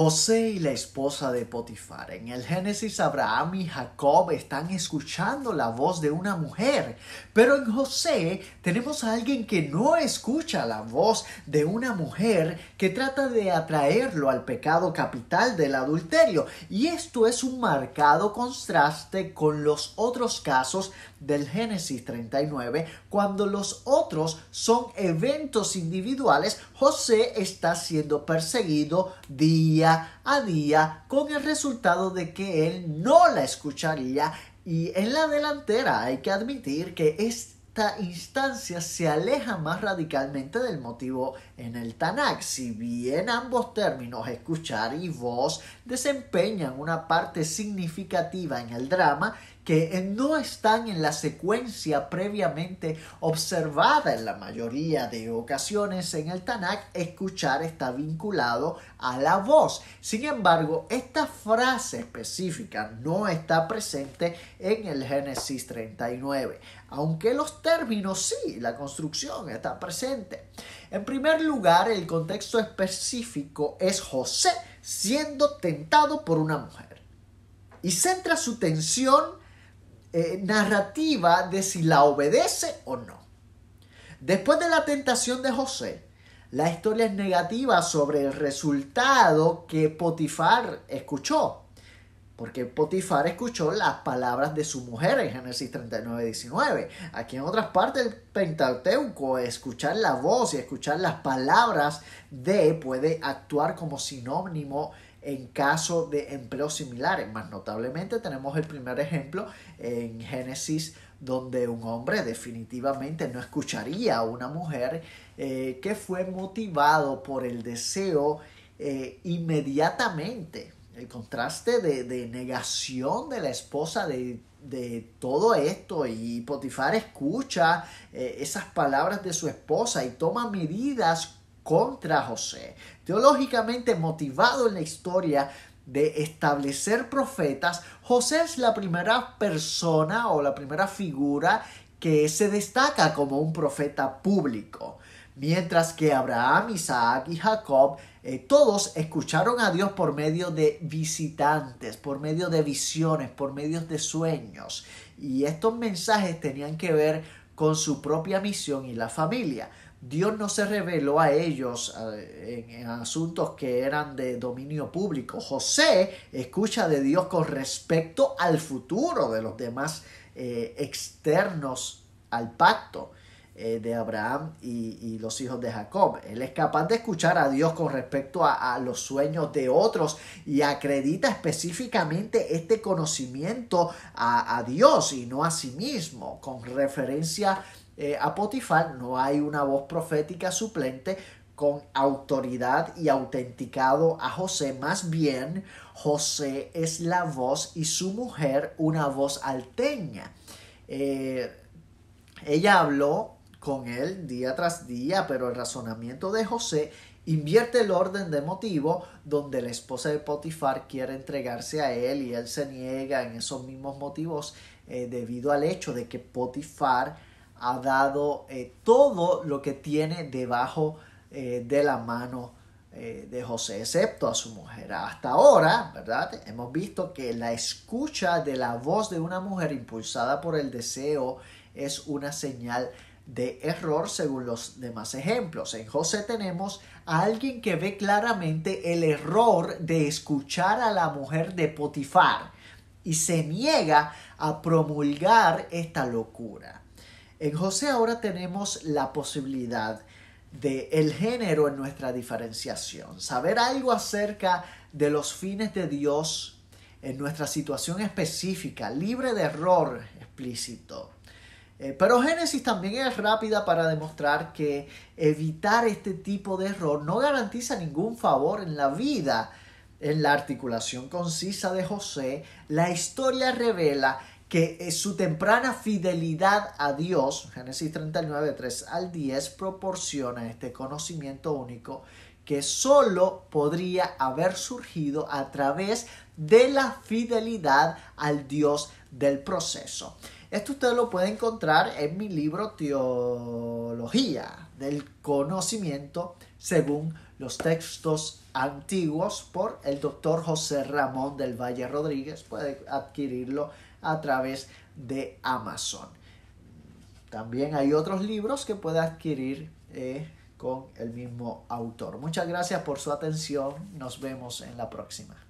José y la esposa de Potifar. En el Génesis, Abraham y Jacob están escuchando la voz de una mujer, pero en José tenemos a alguien que no escucha la voz de una mujer que trata de atraerlo al pecado capital del adulterio. Y esto es un marcado contraste con los otros casos del Génesis 39, cuando los otros son eventos individuales, José está siendo perseguido día a día con el resultado de que él no la escucharía y en la delantera hay que admitir que esta instancia se aleja más radicalmente del motivo en el Tanakh, si bien ambos términos, escuchar y voz, desempeñan una parte significativa en el drama que eh, no están en la secuencia previamente observada en la mayoría de ocasiones en el Tanakh, escuchar está vinculado a la voz. Sin embargo, esta frase específica no está presente en el Génesis 39, aunque los términos sí, la construcción está presente. En primer lugar, el contexto específico es José siendo tentado por una mujer y centra su tensión eh, narrativa de si la obedece o no. Después de la tentación de José, la historia es negativa sobre el resultado que Potifar escuchó. Porque Potifar escuchó las palabras de su mujer en Génesis 39, 19. Aquí en otras partes del Pentateuco, escuchar la voz y escuchar las palabras de puede actuar como sinónimo en caso de empleos similares. Más notablemente tenemos el primer ejemplo en Génesis donde un hombre definitivamente no escucharía a una mujer eh, que fue motivado por el deseo eh, inmediatamente. El contraste de, negación de la esposa de, todo esto y Potifar escucha eh, esas palabras de su esposa y toma medidas contra José, teológicamente motivado en la historia de establecer profetas, José es la primera persona o la primera figura que se destaca como un profeta público. Mientras que Abraham, Isaac y Jacob, eh, todos escucharon a Dios por medio de visitantes, por medio de visiones, por medio de sueños. Y estos mensajes tenían que ver con su propia misión y la familia. Dios no se reveló a ellos eh, en, asuntos que eran de dominio público. José escucha de Dios con respecto al futuro de los demás eh, externos al pacto eh, de Abraham y, los hijos de Jacob. Él es capaz de escuchar a Dios con respecto a, los sueños de otros y acredita específicamente este conocimiento a, Dios y no a sí mismo con referencia a eh, a Potifar, no hay una voz profética suplente con autoridad y autenticado a José. Más bien, José es la voz y su mujer una voz alteña. Eh, ella habló con él día tras día, pero el razonamiento de José invierte el orden de motivo donde la esposa de Potifar quiere entregarse a él y él se niega en esos mismos motivos eh, debido al hecho de que Potifar ha dado eh, todo lo que tiene debajo eh, de la mano eh, de José, excepto a su mujer. Hasta ahora, ¿verdad? Hemos visto que la escucha de la voz de una mujer impulsada por el deseo es una señal de error según los demás ejemplos. En José tenemos a alguien que ve claramente el error de escuchar a la mujer de Potifar y se niega a promulgar esta locura. En José ahora tenemos la posibilidad de el género en nuestra diferenciación, saber algo acerca de los fines de Dios en nuestra situación específica, libre de error explícito. Eh, pero Génesis también es rápida para demostrar que evitar este tipo de error no garantiza ningún favor en la vida. En la articulación concisa de José, la historia revela que eh, su temprana fidelidad a Dios, Génesis 39, 3 al 10, proporciona este conocimiento único que solo podría haber surgido a través de la fidelidad al Dios del proceso. Esto usted lo puede encontrar en mi libro Teología del Conocimiento según los textos antiguos por el doctor José Ramón del Valle Rodríguez. Puede adquirirlo a través de Amazon. También hay otros libros que puede adquirir eh, con el mismo autor. Muchas gracias por su atención. Nos vemos en la próxima.